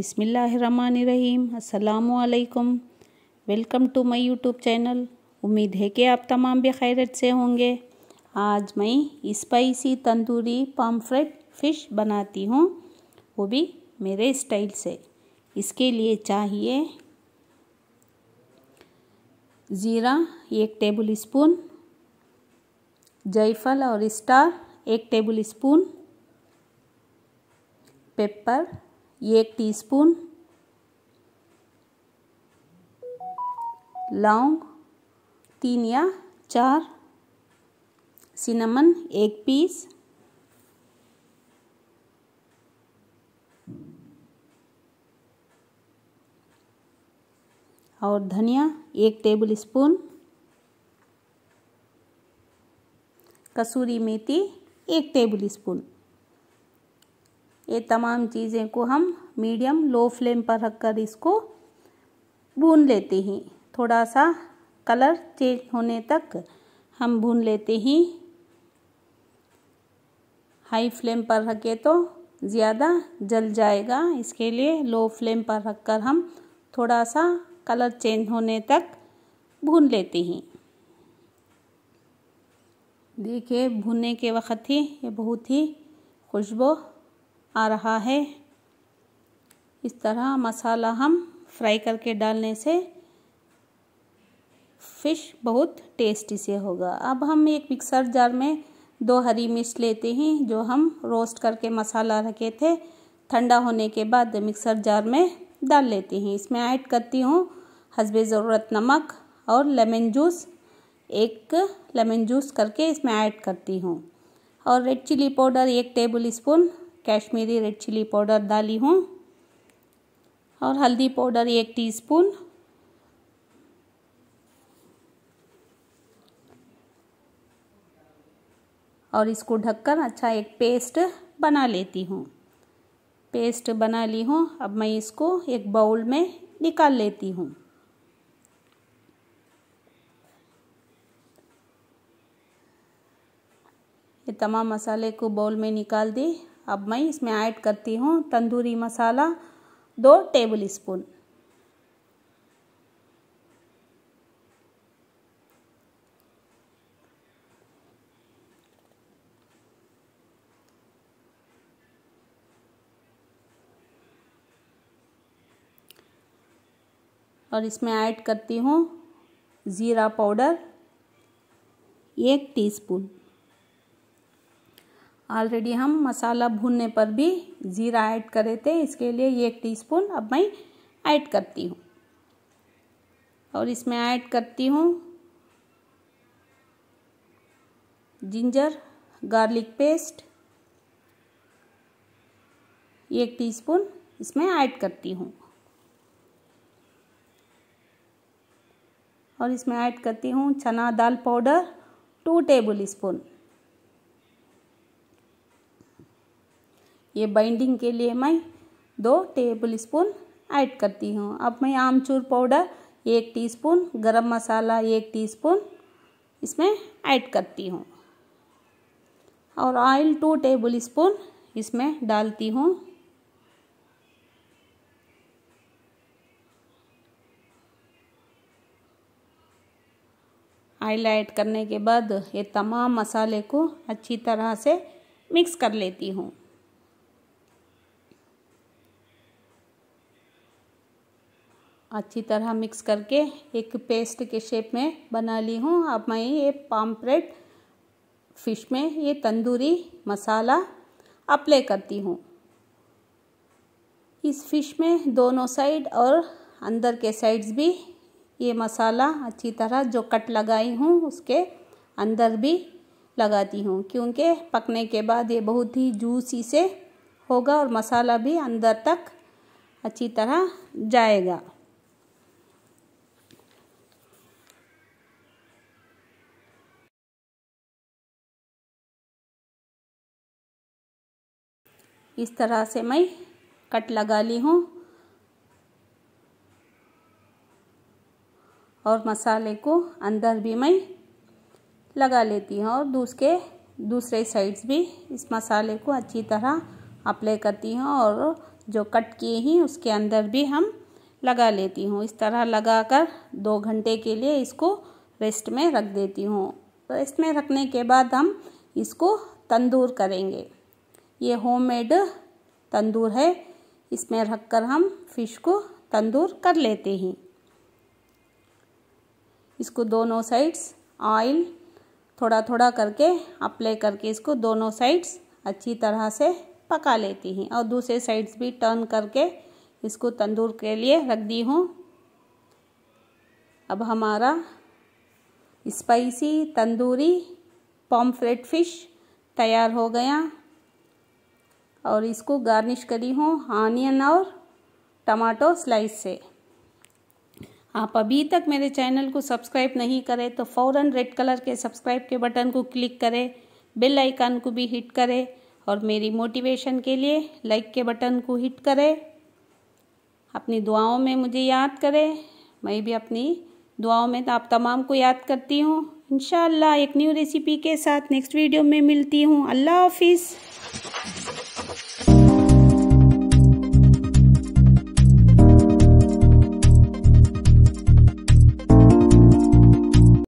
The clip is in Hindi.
बिसमीम् अल्लाम welcome to my YouTube channel उम्मीद है कि आप तमाम भी खैरत से होंगे आज मैं स्पाइसी तंदूरी पम्फ्रेट फ़िश बनाती हूँ वो भी मेरे स्टाइल से इसके लिए चाहिए ज़ीरा एक टेबल स्पून जायफल और स्टार एक टेबल स्पून पेपर एक टीस्पून लौंग तीन या चार सिनेमन एक पीस और धनिया एक टेबल स्पून कसूरी मेथी एक टेबल स्पून ये तमाम चीज़ें को हम मीडियम लो फ्लेम पर रखकर इसको भून लेते हैं थोड़ा सा कलर चेंज होने तक हम भून लेते हैं हाई फ्लेम पर रखें तो ज़्यादा जल जाएगा इसके लिए लो फ्लेम पर रखकर हम थोड़ा सा कलर चेंज होने तक भून लेते हैं देखिए भूनने के वक्त ही ये बहुत ही खुशबू आ रहा है इस तरह मसाला हम फ्राई करके डालने से फिश बहुत टेस्टी से होगा अब हम एक मिक्सर जार में दो हरी मिर्च लेते हैं जो हम रोस्ट करके मसाला रखे थे ठंडा होने के बाद मिक्सर जार में डाल लेते हैं इसमें ऐड करती हूँ हसबे ज़रूरत नमक और लेमन जूस एक लेमन जूस करके इसमें ऐड करती हूँ और रेड चिली पाउडर एक tablespoon Kashmiri red chilli powder डाली हूँ और हल्दी पाउडर एक टीस्पून और इसको ढककर अच्छा एक पेस्ट बना लेती हूँ पेस्ट बना ली हूँ अब मैं इसको एक बाउल में निकाल लेती हूँ ये तमाम मसाले को बाउल में निकाल दी अब मैं इसमें ऐड करती हूँ तंदूरी मसाला दो टेबल स्पून और इसमें ऐड करती हूँ ज़ीरा पाउडर एक टीस्पून ऑलरेडी हम मसाला भूनने पर भी ज़ीरा ऐड करे थे इसके लिए ये एक टीस्पून अब मैं ऐड करती हूँ और इसमें ऐड करती हूँ जिंजर गार्लिक पेस्ट एक टीस्पून इसमें ऐड करती हूँ और इसमें ऐड करती हूँ चना दाल पाउडर टू टेबल स्पून ये बाइंडिंग के लिए मैं दो टेबल स्पून ऐड करती हूँ अब मैं आमचूर पाउडर एक टीस्पून गरम मसाला एक टीस्पून इसमें ऐड करती हूँ और ऑयल टू टेबल स्पून इसमें डालती हूँ ऑयल ऐड करने के बाद ये तमाम मसाले को अच्छी तरह से मिक्स कर लेती हूँ अच्छी तरह मिक्स करके एक पेस्ट के शेप में बना ली हूँ अब मैं ये पामप्रेट फिश में ये तंदूरी मसाला अप्लाई करती हूँ इस फिश में दोनों साइड और अंदर के साइड्स भी ये मसाला अच्छी तरह जो कट लगाई हूँ उसके अंदर भी लगाती हूँ क्योंकि पकने के बाद ये बहुत ही जूसी से होगा और मसाला भी अंदर तक अच्छी तरह जाएगा इस तरह से मैं कट लगा ली हूँ और मसाले को अंदर भी मैं लगा लेती हूँ और दूसरे दूसरे साइड्स भी इस मसाले को अच्छी तरह अप्लाई करती हूँ और जो कट किए ही उसके अंदर भी हम लगा लेती हूँ इस तरह लगा कर दो घंटे के लिए इसको रेस्ट में रख देती हूँ रेस्ट तो में रखने के बाद हम इसको तंदूर करेंगे ये होममेड तंदूर है इसमें रख कर हम फिश को तंदूर कर लेते हैं इसको दोनों साइड्स ऑयल थोड़ा थोड़ा करके अप्लाई करके इसको दोनों साइड्स अच्छी तरह से पका लेती हैं और दूसरे साइड्स भी टर्न करके इसको तंदूर के लिए रख दी हूँ अब हमारा स्पाइसी तंदूरी पॉम्फ्रेट फिश तैयार हो गया और इसको गार्निश करी हूँ आनियन और टमाटो स्लाइस से आप अभी तक मेरे चैनल को सब्सक्राइब नहीं करें तो फ़ौरन रेड कलर के सब्सक्राइब के बटन को क्लिक करें बेल आइकन को भी हिट करें और मेरी मोटिवेशन के लिए लाइक के बटन को हिट करें अपनी दुआओं में मुझे याद करें मैं भी अपनी दुआओं में तो आप तमाम को याद करती हूँ इन एक न्यू रेसिपी के साथ नेक्स्ट वीडियो में मिलती हूँ अल्लाह हाफिज़